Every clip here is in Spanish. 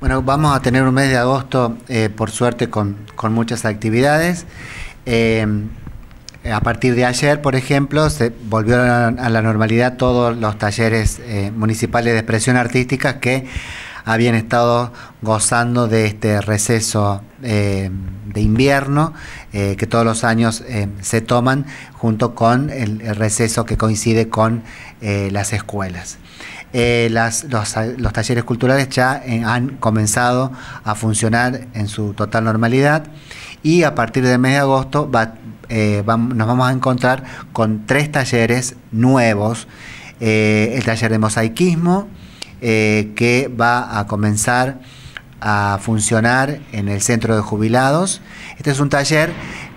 Bueno, vamos a tener un mes de agosto, eh, por suerte, con, muchas actividades. Eh, a partir de ayer, por ejemplo, se volvieron a la normalidad todos los talleres eh, municipales de expresión artística que habían estado gozando de este receso eh, de invierno eh, que todos los años eh, se toman junto con el, receso que coincide con las escuelas. los, talleres culturales ya han comenzado a funcionar en su total normalidad y a partir del mes de agosto nos vamos a encontrar con tres talleres nuevos. el taller de mosaiquismo, eh, que va a comenzar a funcionar en el centro de jubilados. Este es un taller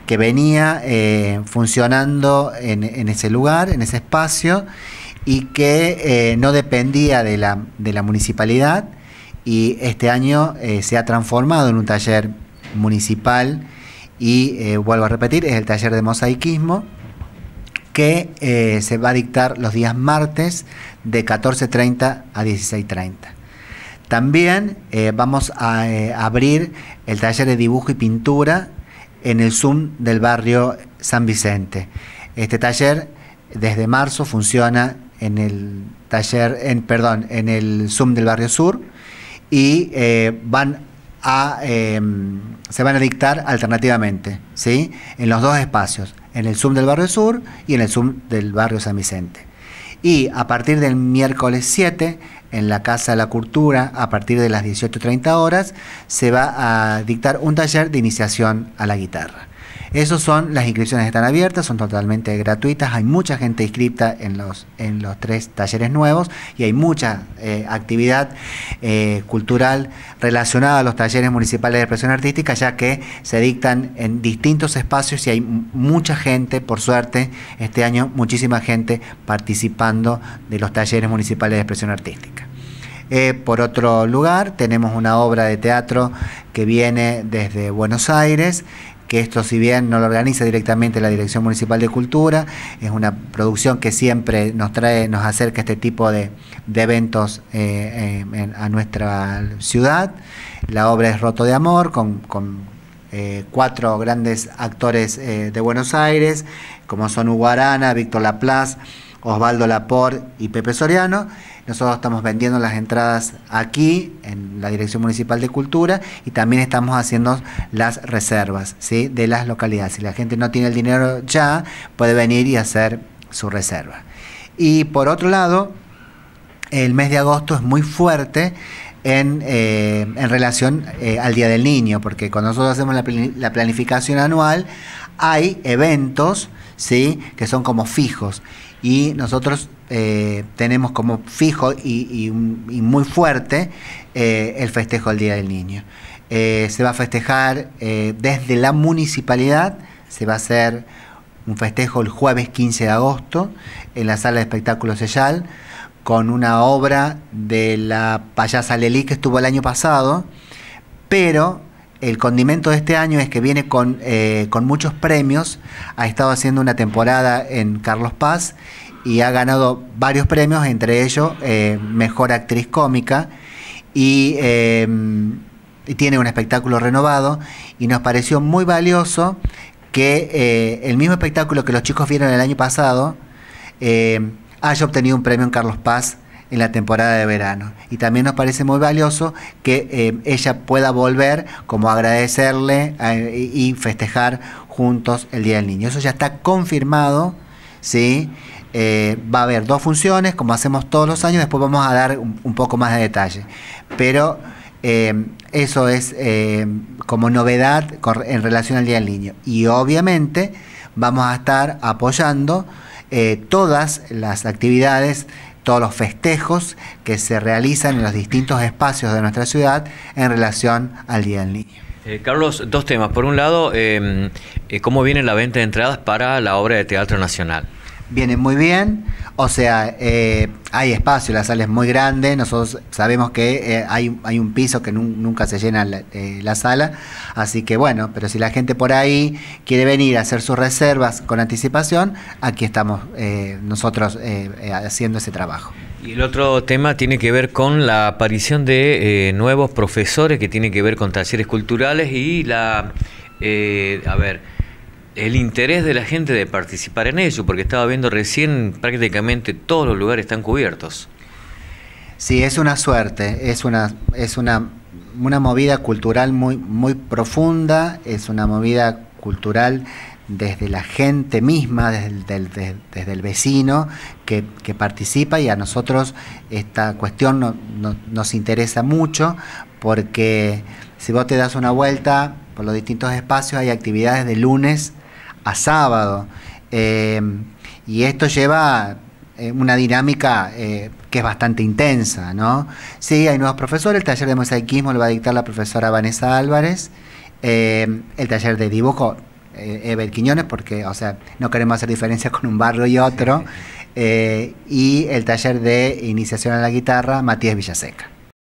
que venía eh, funcionando en, ese lugar, en ese espacio, y que eh, no dependía de la, municipalidad, y este año se ha transformado en un taller municipal, y vuelvo a repetir, es el taller de mosaiquismo, que eh, se va a dictar los días martes de 14.30 a 16.30. También eh, vamos a eh, abrir el taller de dibujo y pintura en el Zoom del barrio San Vicente. Este taller desde marzo funciona en el taller, en, perdón, en el Zoom del barrio Sur y van a, em, se van a dictar alternativamente, ¿sí? En los dos espacios, en el Zoom del Barrio Sur y en el Zoom del Barrio San Vicente. Y a partir del miércoles 7, en la Casa de la Cultura, a partir de las 18.30 horas, se va a dictar un taller de iniciación a la guitarra. Esas son, las inscripciones están abiertas, son totalmente gratuitas, hay mucha gente inscrita en los, en los tres talleres nuevos y hay mucha eh, actividad eh, cultural relacionada a los talleres municipales de expresión artística, ya que se dictan en distintos espacios y hay mucha gente, por suerte, este año muchísima gente participando de los talleres municipales de expresión artística. Eh, por otro lugar, tenemos una obra de teatro que viene desde Buenos Aires que esto si bien no lo organiza directamente la Dirección Municipal de Cultura, es una producción que siempre nos trae, nos acerca este tipo de, eventos eh, eh, a nuestra ciudad. La obra es Roto de Amor, con, eh, cuatro grandes actores de Buenos Aires, como son Hugo Víctor Laplace, Osvaldo Lapor y Pepe Soriano nosotros estamos vendiendo las entradas aquí, en la Dirección Municipal de Cultura, y también estamos haciendo las reservas de las localidades. Si la gente no tiene el dinero ya, puede venir y hacer su reserva. Y por otro lado, el mes de agosto es muy fuerte en, eh, relación eh, al Día del Niño, porque cuando nosotros hacemos la, planificación anual, hay eventos que son como fijos y nosotros eh, tenemos como fijo y, muy fuerte eh, el festejo del Día del Niño. Eh, se va a festejar desde la municipalidad, se va a hacer un festejo el jueves 15 de agosto en la sala de espectáculos Sellal con una obra de la payasa Lelí que estuvo el año pasado, pero el condimento de este año es que viene con, muchos premios. Ha estado haciendo una temporada en Carlos Paz y ha ganado varios premios, entre ellos eh, Mejor Actriz Cómica, eh, y, tiene un espectáculo renovado, y nos pareció muy valioso que eh, el mismo espectáculo que los chicos vieron el año pasado haya obtenido un premio en Carlos Paz en la temporada de verano. Y también nos parece muy valioso que ella pueda volver como agradecerle y festejar juntos el Día del Niño. Eso ya está confirmado, ¿sí? Eh, va a haber dos funciones, como hacemos todos los años, después vamos a dar un, poco más de detalle. Pero eh, eso es eh, como novedad en relación al Día del Niño. Y obviamente vamos a estar apoyando todas las actividades todos los festejos que se realizan en los distintos espacios de nuestra ciudad en relación al Día del Niño. Carlos, dos temas. Por un lado, ¿cómo viene la venta de entradas para la obra de Teatro Nacional? viene muy bien. O sea, eh, hay espacio, la sala es muy grande. Nosotros sabemos que eh, hay, hay, un piso que nunca se llena eh, la, sala. Así que bueno, pero si la gente por ahí quiere venir a hacer sus reservas con anticipación, aquí estamos nosotros haciendo ese trabajo. Y el otro tema tiene que ver con la aparición de nuevos profesores que tiene que ver con talleres culturales y la... a ver el interés de la gente de participar en ello, porque estaba viendo recién prácticamente todos los lugares están cubiertos. Sí, es una suerte, es una, es una, una movida cultural muy, muy profunda, es una movida cultural desde la gente misma, desde el, el vecino que, que, participa y a nosotros esta cuestión nos interesa mucho porque si vos te das una vuelta por los distintos espacios hay actividades de lunes a sábado. Em, y esto lleva eh, una dinámica eh, que es bastante intensa, ¿no? Sí, hay nuevos profesores, el taller de mosaicismo lo va a dictar la profesora Vanessa Álvarez, em, el taller de dibujo eh, Quiñones, porque, o sea, no queremos hacer diferencias con un barrio y otro, eh, y el taller de iniciación a la guitarra Matías Villaseca.